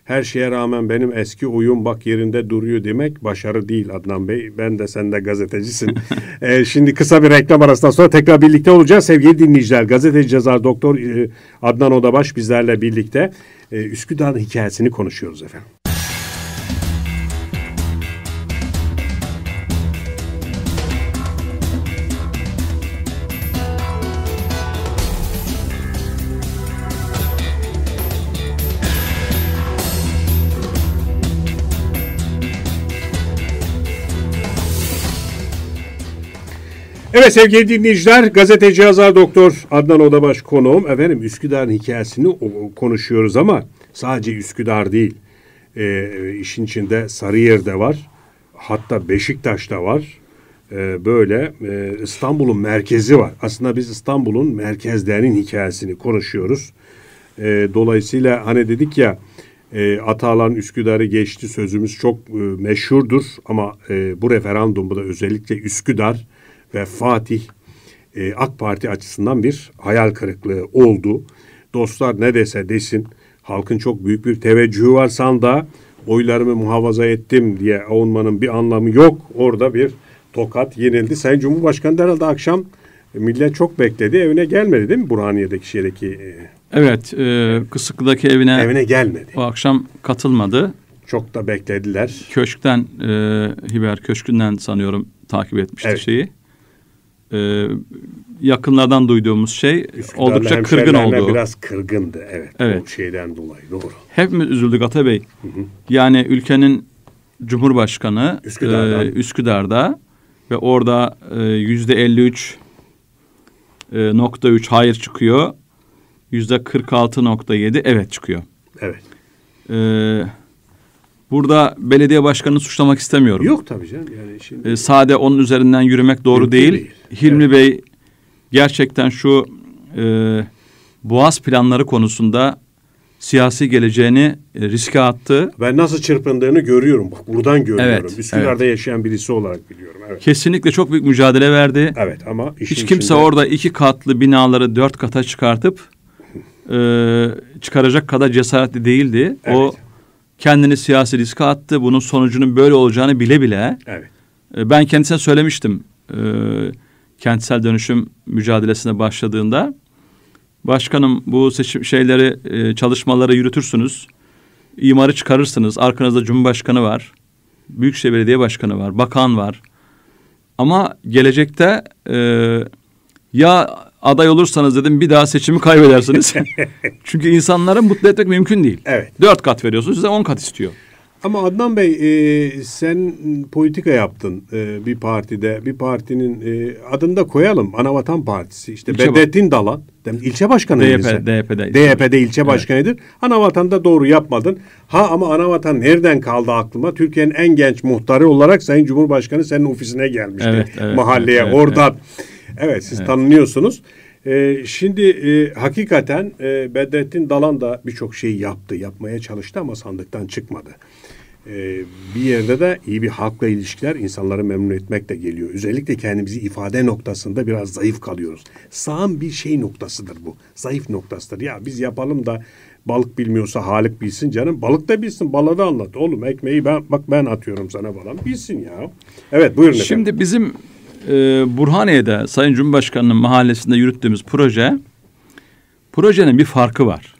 her şeye rağmen benim eski uyum bak yerinde duruyor demek başarı değil Adnan Bey. Ben de sen de gazetecisin. ee, şimdi kısa bir reklam arasından sonra tekrar birlikte olacağız. Sevgili dinleyiciler gazeteci yazar doktor e, Adnan Odabaş bizlerle birlikte ee, Üsküdar hikayesini konuşuyoruz efendim. Evet sevgili dinleyiciler, gazeteci yazar doktor Adnan Odabaş konuğum. Efendim Üsküdar'ın hikayesini konuşuyoruz ama sadece Üsküdar değil. E, işin içinde Sarıyer de var. Hatta Beşiktaş da var. E, böyle e, İstanbul'un merkezi var. Aslında biz İstanbul'un merkezlerinin hikayesini konuşuyoruz. E, dolayısıyla hani dedik ya e, Atalan Üsküdar'ı geçti sözümüz çok e, meşhurdur. Ama e, bu referandumda özellikle Üsküdar ve Fatih e, AK Parti açısından bir hayal kırıklığı oldu. Dostlar ne dese desin halkın çok büyük bir teveccühü var sanda oylarımı muhafaza ettim diye avunmanın bir anlamı yok. Orada bir tokat yenildi. Sayın Cumhurbaşkanı da herhalde akşam e, millet çok bekledi. Evine gelmedi değil mi Burhaniye'deki şeydeki? E, evet. E, Kısıklı'daki evine, evine gelmedi. O akşam katılmadı. Çok da beklediler. Köşkten, e, Hiber Köşkü'nden sanıyorum takip etmişti evet. şeyi e, yakınlardan duyduğumuz şey Üsküdar'la oldukça kırgın oldu. biraz kırgındı evet, evet. bu şeyden dolayı doğru. Hepimiz üzüldük ata bey? Yani ülkenin Cumhurbaşkanı e, Üsküdar'dan. E, Üsküdar'da ve orada e, yüzde 53 e, nokta 3 hayır çıkıyor. Yüzde 46.7 evet çıkıyor. Evet. E, Burada belediye başkanını suçlamak istemiyorum. Yok tabii canım. Yani şimdi... Ee, sade onun üzerinden yürümek doğru Mümkün değil. değil. Hilmi evet. Bey gerçekten şu e, Boğaz planları konusunda siyasi geleceğini e, riske attı. Ben nasıl çırpındığını görüyorum. Bak buradan görüyorum. Evet, Üsküdar'da evet. yaşayan birisi olarak biliyorum. Evet. Kesinlikle çok büyük mücadele verdi. Evet ama hiç kimse içinde... orada iki katlı binaları dört kata çıkartıp e, çıkaracak kadar cesaretli değildi. Evet. O kendini siyasi riske attı. Bunun sonucunun böyle olacağını bile bile. Evet. E, ben kendisine söylemiştim. E, kentsel dönüşüm mücadelesine başladığında. Başkanım bu seçim şeyleri e, çalışmaları yürütürsünüz. İmarı çıkarırsınız. Arkanızda Cumhurbaşkanı var. Büyükşehir Belediye Başkanı var. Bakan var. Ama gelecekte ya aday olursanız dedim bir daha seçimi kaybedersiniz. Çünkü insanları mutlu etmek mümkün değil. Evet. Dört kat veriyorsunuz size on kat istiyor. Ama Adnan Bey e, sen politika yaptın e, bir partide. Bir partinin e, adını da koyalım. Anavatan Partisi. İşte ilçe Bedrettin Dalan. ilçe başkanıydı DYP, sen. DYP'de. DYP'de ilçe evet. başkanıydın. da doğru yapmadın. Ha ama Anavatan nereden kaldı aklıma? Türkiye'nin en genç muhtarı olarak Sayın Cumhurbaşkanı senin ofisine gelmişti. Evet, evet, mahalleye evet, oradan. Evet. Evet siz evet. tanınıyorsunuz. Ee, şimdi e, hakikaten e, Bedrettin Dalan da birçok şeyi yaptı, yapmaya çalıştı ama sandıktan çıkmadı. Ee, bir yerde de iyi bir halkla ilişkiler insanları memnun etmek de geliyor. Özellikle kendimizi ifade noktasında biraz zayıf kalıyoruz. Sağın bir şey noktasıdır bu. Zayıf noktasıdır. Ya biz yapalım da balık bilmiyorsa Halik bilsin canım. Balık da bilsin. Balığı anlat. Oğlum ekmeği ben bak ben atıyorum sana falan. Bilsin ya. Evet buyurun efendim. Şimdi bizim e, Burhaniye'de Sayın Cumhurbaşkanı'nın mahallesinde yürüttüğümüz proje, projenin bir farkı var.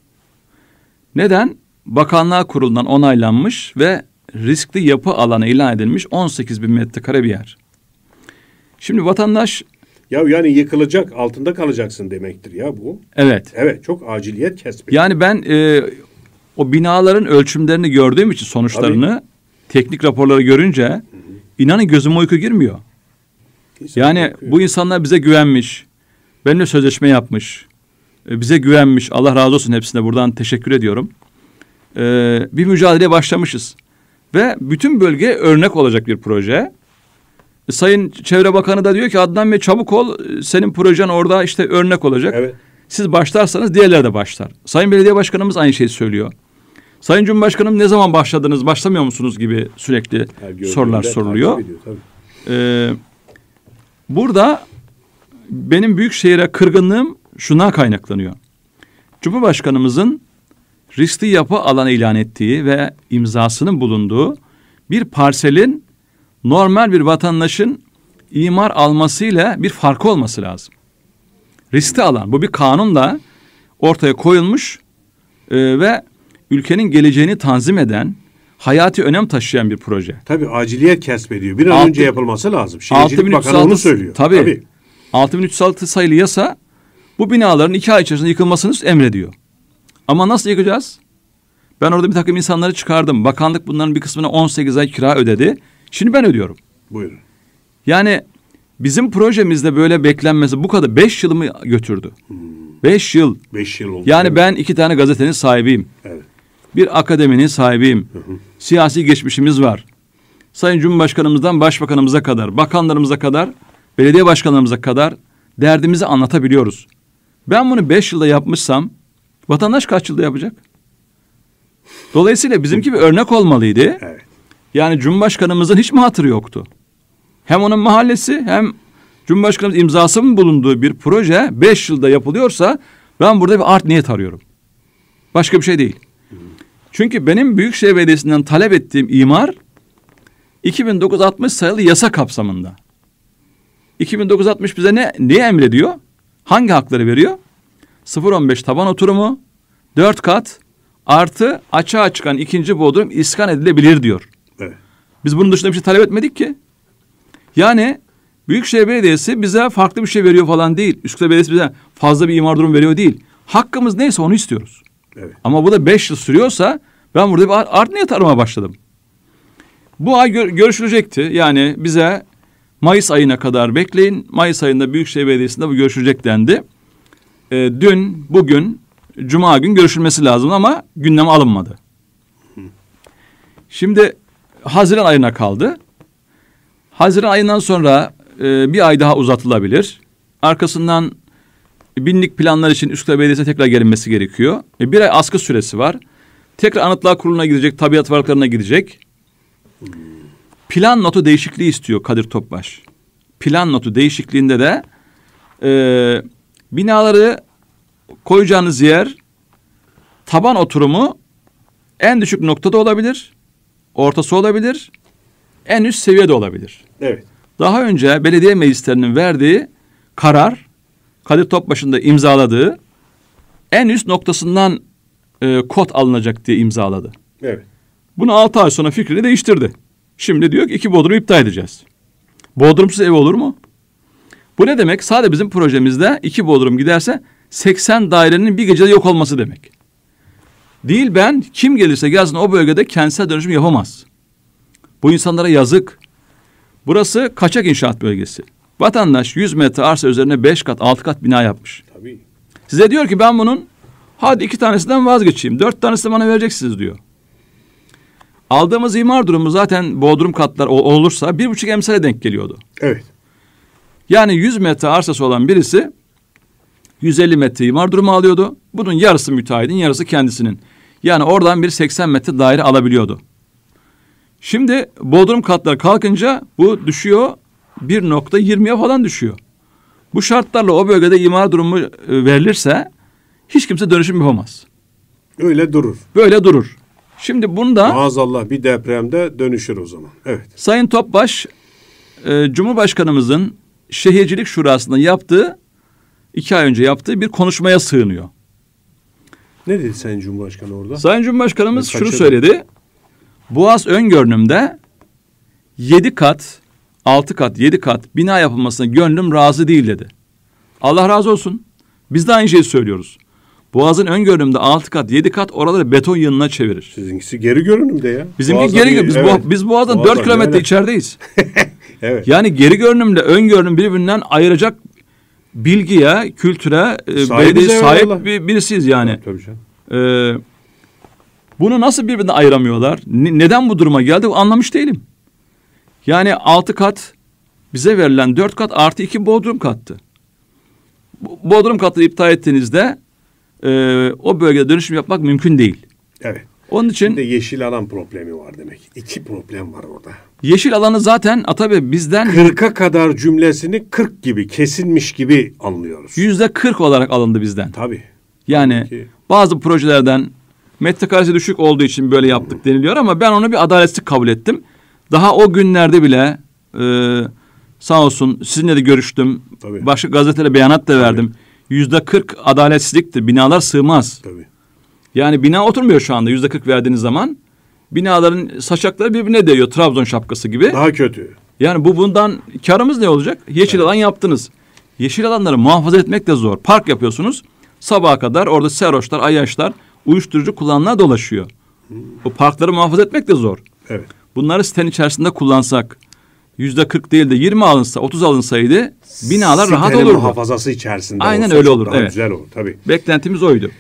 Neden? Bakanlığa kurulundan onaylanmış ve riskli yapı alanı ilan edilmiş 18 bin metrekare bir yer. Şimdi vatandaş... Ya yani yıkılacak, altında kalacaksın demektir ya bu. Evet. Evet, çok aciliyet kesmek. Yani ben e, o binaların ölçümlerini gördüğüm için sonuçlarını, Tabii. teknik raporları görünce... Hı hı. İnanın gözüme uyku girmiyor yani bu insanlar bize güvenmiş. Benimle sözleşme yapmış. E, bize güvenmiş. Allah razı olsun hepsine buradan teşekkür ediyorum. Ee, bir mücadeleye başlamışız. Ve bütün bölgeye örnek olacak bir proje. E, Sayın Çevre Bakanı da diyor ki Adnan Bey çabuk ol e, senin projen orada işte örnek olacak. Evet. Siz başlarsanız diğerleri de başlar. Sayın Belediye Başkanımız aynı şeyi söylüyor. Sayın Cumhurbaşkanım ne zaman başladınız, başlamıyor musunuz gibi sürekli sorular soruluyor. Ediyor, tabii. Ee, Burada benim büyük şehire kırgınlığım şuna kaynaklanıyor. Cumhurbaşkanımızın riskli yapı alan ilan ettiği ve imzasının bulunduğu bir parselin normal bir vatandaşın imar almasıyla bir farkı olması lazım. Riskli alan bu bir kanunla ortaya koyulmuş e, ve ülkenin geleceğini tanzim eden hayati önem taşıyan bir proje. Tabii aciliyet kesmediyor. Bir an Altı, önce yapılması lazım. Şehircilik Bakanı onu söylüyor. Tabii. tabii. 6306 sayılı yasa bu binaların iki ay içerisinde yıkılmasını emrediyor. Ama nasıl yıkacağız? Ben orada bir takım insanları çıkardım. Bakanlık bunların bir kısmını 18 ay kira ödedi. Şimdi ben ödüyorum. Buyurun. Yani bizim projemizde böyle beklenmesi bu kadar beş mı götürdü. Hmm. Beş yıl. Beş yıl oldu. Yani ben iki tane gazetenin sahibiyim. Evet. Bir akademinin sahibiyim. Hı hı siyasi geçmişimiz var. Sayın Cumhurbaşkanımızdan başbakanımıza kadar, bakanlarımıza kadar, belediye başkanlarımıza kadar derdimizi anlatabiliyoruz. Ben bunu beş yılda yapmışsam vatandaş kaç yılda yapacak? Dolayısıyla bizimki bir örnek olmalıydı. Yani Cumhurbaşkanımızın hiç mi hatırı yoktu? Hem onun mahallesi hem Cumhurbaşkanımız mı bulunduğu bir proje beş yılda yapılıyorsa ben burada bir art niyet arıyorum. Başka bir şey değil. Çünkü benim Büyükşehir Belediyesi'nden talep ettiğim imar 2960 sayılı yasa kapsamında. 2960 bize ne neyi emrediyor? Hangi hakları veriyor? 0.15 taban oturumu, 4 kat artı açığa çıkan ikinci bodrum iskan edilebilir diyor. Evet. Biz bunun dışında bir şey talep etmedik ki. Yani Büyükşehir Belediyesi bize farklı bir şey veriyor falan değil. Üsküdar Belediyesi bize fazla bir imar durum veriyor değil. Hakkımız neyse onu istiyoruz. Evet. Ama bu da beş yıl sürüyorsa ben burada bir art niyet arama başladım. Bu ay gör, görüşülecekti. Yani bize Mayıs ayına kadar bekleyin. Mayıs ayında Büyükşehir Belediyesi'nde bu görüşülecek dendi. Ee, dün, bugün, cuma gün görüşülmesi lazım ama gündem alınmadı. Şimdi Haziran ayına kaldı. Haziran ayından sonra e, bir ay daha uzatılabilir. Arkasından Binlik planlar için Üsküdar Belediyesi'ne tekrar gelinmesi gerekiyor. E, bir ay askı süresi var. Tekrar Anıtlar Kurulu'na gidecek, Tabiat Varlıkları'na gidecek. Plan notu değişikliği istiyor Kadir Topbaş. Plan notu değişikliğinde de e, binaları koyacağınız yer taban oturumu en düşük noktada olabilir, ortası olabilir, en üst seviyede olabilir. Evet. Daha önce belediye meclislerinin verdiği karar Kadir Topbaş'ın da imzaladığı en üst noktasından e, kod alınacak diye imzaladı. Evet. Bunu altı ay sonra fikrini değiştirdi. Şimdi diyor ki iki bodrum iptal edeceğiz. Bodrumsuz ev olur mu? Bu ne demek? Sadece bizim projemizde iki bodrum giderse 80 dairenin bir gecede yok olması demek. Değil ben kim gelirse gelsin o bölgede kentsel dönüşüm yapamaz. Bu insanlara yazık. Burası kaçak inşaat bölgesi. Vatandaş 100 metre arsa üzerine 5 kat, 6 kat bina yapmış. Tabii. Size diyor ki ben bunun hadi iki tanesinden vazgeçeyim. Dört tanesini bana vereceksiniz diyor. Aldığımız imar durumu zaten bodrum katlar olursa bir buçuk emsale denk geliyordu. Evet. Yani 100 metre arsası olan birisi 150 metre imar durumu alıyordu. Bunun yarısı müteahhidin, yarısı kendisinin. Yani oradan bir 80 metre daire alabiliyordu. Şimdi bodrum katlar kalkınca bu düşüyor 1.20'ye falan düşüyor. Bu şartlarla o bölgede imar durumu e, verilirse hiç kimse dönüşüm yapamaz. Öyle durur. Böyle durur. Şimdi bunda... Maazallah bir depremde dönüşür o zaman. Evet. Sayın Topbaş, e, Cumhurbaşkanımızın Şehircilik Şurası'nda yaptığı, iki ay önce yaptığı bir konuşmaya sığınıyor. Ne dedi Sayın Cumhurbaşkanı orada? Sayın Cumhurbaşkanımız şunu söyledi. Boğaz öngörünümde yedi kat altı kat, yedi kat bina yapılmasına gönlüm razı değil dedi. Allah razı olsun. Biz de aynı şeyi söylüyoruz. Boğazın ön görünümde altı kat, yedi kat oraları beton yanına çevirir. Sizinkisi geri görünümde ya. Bizimki Boğaz'dan geri görünüm. Biz, evet. biz Boğaz'dan dört kilometre öyle. içerideyiz. evet. Yani geri görünümle ön görünüm birbirinden ayıracak bilgiye, kültüre, e, belediye sahip eyvallah. bir, birisiyiz yani. tabii canım. Ee, bunu nasıl birbirinden ayıramıyorlar? Ne, neden bu duruma geldi? Anlamış değilim. Yani altı kat bize verilen dört kat artı iki bodrum kattı. Bodrum katı iptal ettiğinizde e, o bölgede dönüşüm yapmak mümkün değil. Evet. Onun için... de yeşil alan problemi var demek. İki problem var orada. Yeşil alanı zaten Atabe bizden... Kırka kadar cümlesini kırk gibi kesilmiş gibi anlıyoruz. Yüzde kırk olarak alındı bizden. Tabii. Yani Peki. bazı projelerden metrekaresi düşük olduğu için böyle yaptık deniliyor ama ben onu bir adaletsizlik kabul ettim. Daha o günlerde bile e, sağ olsun sizinle de görüştüm. Tabii. Başka gazetelere beyanat da verdim. Yüzde kırk adaletsizlikti. Binalar sığmaz. Tabii. Yani bina oturmuyor şu anda yüzde kırk verdiğiniz zaman. Binaların saçakları birbirine değiyor. Trabzon şapkası gibi. Daha kötü. Yani bu bundan karımız ne olacak? Yeşil evet. alan yaptınız. Yeşil alanları muhafaza etmek de zor. Park yapıyorsunuz. Sabaha kadar orada serhoşlar, ayaşlar, uyuşturucu kullananlar dolaşıyor. Hmm. Bu parkları muhafaza etmek de zor. Evet. Bunları sitenin içerisinde kullansak yüzde 40 değil de 20 alınsa 30 alınsaydı binalar Sitenin rahat olurdu. muhafazası içerisinde Aynen olsa öyle olur, Daha evet. güzel olur tabii. Beklentimiz oydu.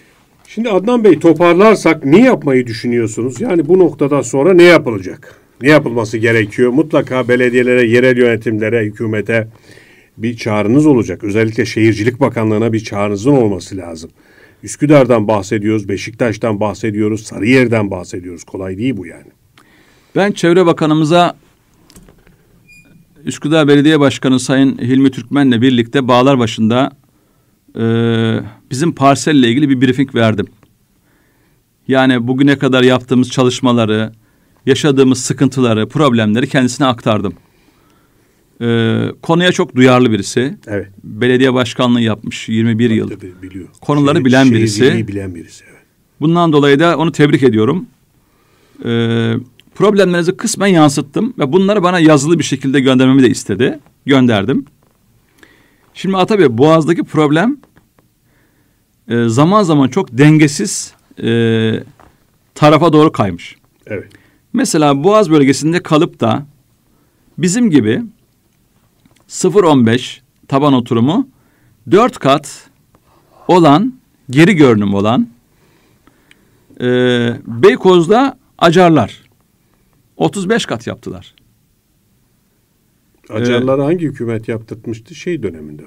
Şimdi Adnan Bey toparlarsak ne yapmayı düşünüyorsunuz? Yani bu noktadan sonra ne yapılacak? Ne yapılması gerekiyor? Mutlaka belediyelere, yerel yönetimlere, hükümete bir çağrınız olacak. Özellikle Şehircilik Bakanlığı'na bir çağrınızın olması lazım. Üsküdar'dan bahsediyoruz, Beşiktaş'tan bahsediyoruz, Sarıyer'den bahsediyoruz. Kolay değil bu yani. Ben Çevre Bakanımıza Üsküdar Belediye Başkanı Sayın Hilmi Türkmen'le birlikte bağlar başında e, bizim parselle ilgili bir briefing verdim. Yani bugüne kadar yaptığımız çalışmaları, yaşadığımız sıkıntıları, problemleri kendisine aktardım. E, konuya çok duyarlı birisi. Evet. Belediye başkanlığı yapmış 21 yıl. Tabii, biliyor. Konuları şey, bilen birisi. bilen birisi. Evet. Bundan dolayı da onu tebrik ediyorum. Eee problemlerinizi kısmen yansıttım ve bunları bana yazılı bir şekilde göndermemi de istedi. Gönderdim. Şimdi Atabey boğazdaki problem e, zaman zaman çok dengesiz e, tarafa doğru kaymış. Evet. Mesela boğaz bölgesinde kalıp da bizim gibi 0.15 taban oturumu dört kat olan geri görünüm olan e, Beykoz'da acarlar. 35 kat yaptılar. Acarlara ee, hangi hükümet yaptırtmıştı? Şey döneminde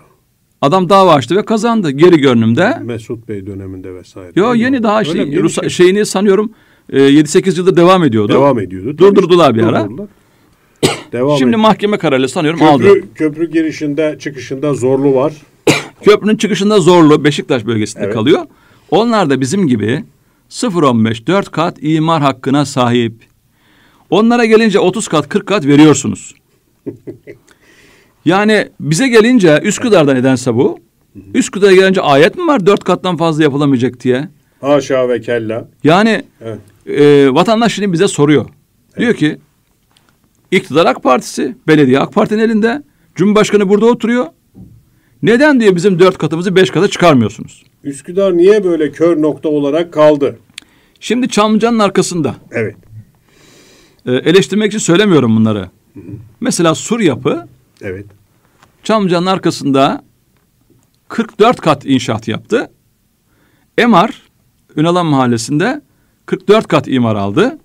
Adam dava açtı ve kazandı geri görünümde. Mesut Bey döneminde vesaire. Yo yeni daha Öyle şey, Rus, şey. şeyini sanıyorum e, 7-8 yıldır devam ediyordu. Devam ediyordu. Durdurdular bir ara. Devam Şimdi ediyor. mahkeme kararıyla sanıyorum köprü, aldı. Köprü girişinde çıkışında zorlu var. Köprünün çıkışında zorlu Beşiktaş bölgesinde evet. kalıyor. Onlar da bizim gibi 0.15 4 kat imar hakkına sahip Onlara gelince 30 kat 40 kat veriyorsunuz. yani bize gelince Üsküdar'da nedense bu. Üsküdar'a gelince ayet mi var dört kattan fazla yapılamayacak diye? Haşa ve kella. Yani evet. e, vatandaş şimdi bize soruyor. Evet. Diyor ki iktidar AK Partisi, belediye AK Parti'nin elinde. Cumhurbaşkanı burada oturuyor. Neden diye bizim dört katımızı beş kata çıkarmıyorsunuz? Üsküdar niye böyle kör nokta olarak kaldı? Şimdi Çamlıca'nın arkasında. Evet e, eleştirmek için söylemiyorum bunları. Mesela sur yapı evet. Çamlıca'nın arkasında 44 kat inşaat yaptı. Emar Ünalan Mahallesi'nde 44 kat imar aldı.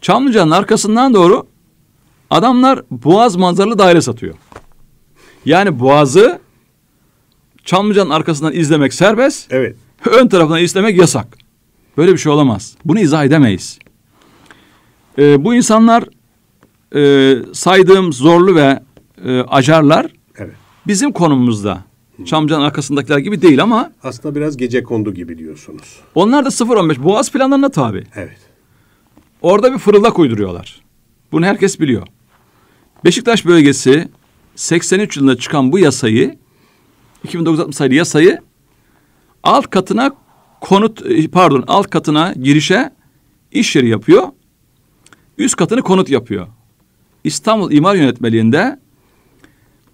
Çamlıca'nın arkasından doğru adamlar Boğaz manzaralı daire satıyor. Yani Boğaz'ı Çamlıca'nın arkasından izlemek serbest. Evet. Ön tarafından izlemek yasak. Böyle bir şey olamaz. Bunu izah edemeyiz. E, bu insanlar e, saydığım zorlu ve e, acarlar evet. bizim konumumuzda. Çamcan arkasındakiler gibi değil ama... Aslında biraz gece kondu gibi diyorsunuz. Onlar da 0-15 boğaz planlarına tabi. Evet. Orada bir fırıldak uyduruyorlar. Bunu herkes biliyor. Beşiktaş bölgesi 83 yılında çıkan bu yasayı 2960 sayılı yasayı alt katına konut e, pardon alt katına girişe iş yeri yapıyor. Üst katını konut yapıyor. İstanbul İmar Yönetmeliğinde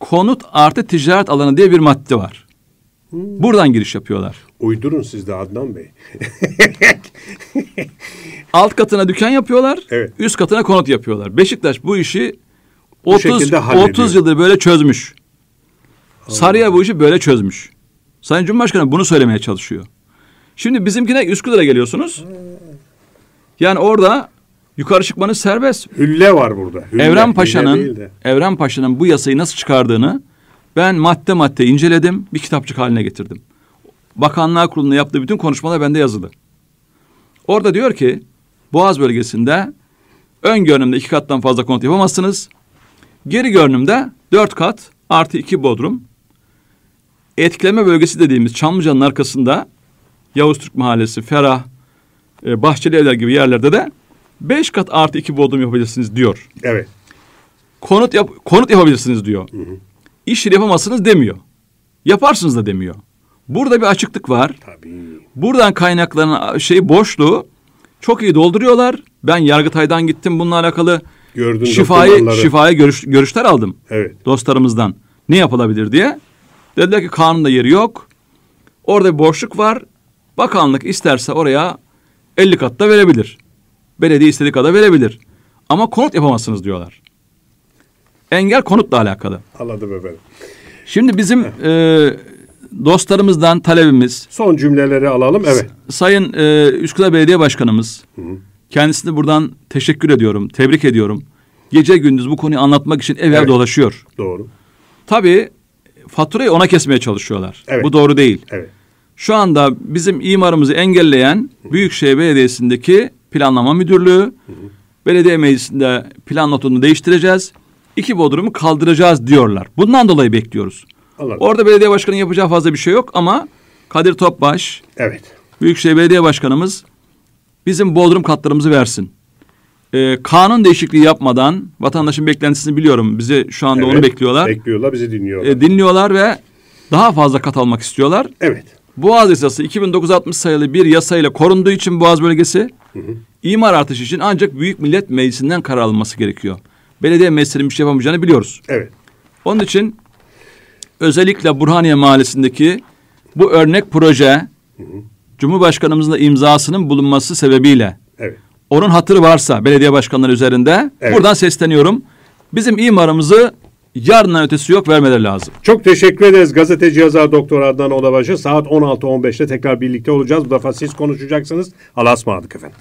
konut artı ticaret alanı diye bir madde var. Hmm. Buradan giriş yapıyorlar. Uydurun siz de Adnan Bey. Alt katına dükkan yapıyorlar. Evet. Üst katına konut yapıyorlar. Beşiktaş bu işi bu 30 30 yıldır böyle çözmüş. Allah. Sarıya bu işi böyle çözmüş. Sayın Cumhurbaşkanı bunu söylemeye çalışıyor. Şimdi bizimkine Üsküdar'a geliyorsunuz. Yani orada Yukarı çıkmanız serbest. Hülle var burada. Hülle, Evren Paşa'nın Evren Paşa'nın bu yasayı nasıl çıkardığını ben madde madde inceledim, bir kitapçık haline getirdim. Bakanlığa Kurulu'nda yaptığı bütün konuşmalar bende yazılı. Orada diyor ki Boğaz bölgesinde ön görünümde iki kattan fazla konut yapamazsınız. Geri görünümde dört kat artı iki bodrum. Etkileme bölgesi dediğimiz Çamlıca'nın arkasında Yavuz Türk Mahallesi, Ferah, e, Bahçeli Evler gibi yerlerde de beş kat artı iki bodrum yapabilirsiniz diyor. Evet. Konut yap konut yapabilirsiniz diyor. Hı hı. İş yapamazsınız demiyor. Yaparsınız da demiyor. Burada bir açıklık var. Tabii. Buradan kaynakların şey boşluğu çok iyi dolduruyorlar. Ben Yargıtay'dan gittim bununla alakalı. Gördüm şifayı, şifaya görüş, görüşler aldım. Evet. Dostlarımızdan. Ne yapılabilir diye. Dediler ki kanunda yeri yok. Orada bir boşluk var. Bakanlık isterse oraya 50 da verebilir. Belediye istediği kadar verebilir. Ama konut yapamazsınız diyorlar. Engel konutla alakalı. Anladım efendim. Şimdi bizim e, dostlarımızdan talebimiz. Son cümleleri alalım. Evet. Sayın e, Üsküdar Belediye Başkanımız. Hı hı. Kendisini buradan teşekkür ediyorum, tebrik ediyorum. Gece gündüz bu konuyu anlatmak için ev evet. ev dolaşıyor. Doğru. Tabii faturayı ona kesmeye çalışıyorlar. Evet. Bu doğru değil. Evet. Şu anda bizim imarımızı engelleyen Büyükşehir Belediyesi'ndeki Planlama Müdürlüğü. Belediye meclisinde plan notunu değiştireceğiz. İki bodrumu kaldıracağız diyorlar. Bundan dolayı bekliyoruz. Anladım. Orada belediye Başkanı yapacağı fazla bir şey yok ama Kadir Topbaş. Evet. Büyükşehir Belediye Başkanımız bizim bodrum katlarımızı versin. Ee, kanun değişikliği yapmadan vatandaşın beklentisini biliyorum. Bizi şu anda evet, onu bekliyorlar. Bekliyorlar, bizi dinliyorlar. Ee, dinliyorlar ve daha fazla kat almak istiyorlar. Evet. Boğaz yasası 2960 sayılı bir yasayla korunduğu için Boğaz bölgesi İmar artışı için ancak Büyük Millet Meclisi'nden karar alınması gerekiyor. Belediye meclisinin bir şey yapamayacağını biliyoruz. Evet. Onun için özellikle Burhaniye Mahallesi'ndeki bu örnek proje hı hı. Cumhurbaşkanımızın da imzasının bulunması sebebiyle evet. onun hatırı varsa belediye başkanları üzerinde evet. buradan sesleniyorum. Bizim imarımızı yarından ötesi yok vermeleri lazım. Çok teşekkür ederiz gazeteci yazar Doktor Adnan Odabaşı. Saat 16.15'te tekrar birlikte olacağız. Bu defa siz konuşacaksınız. Allah'a ısmarladık efendim.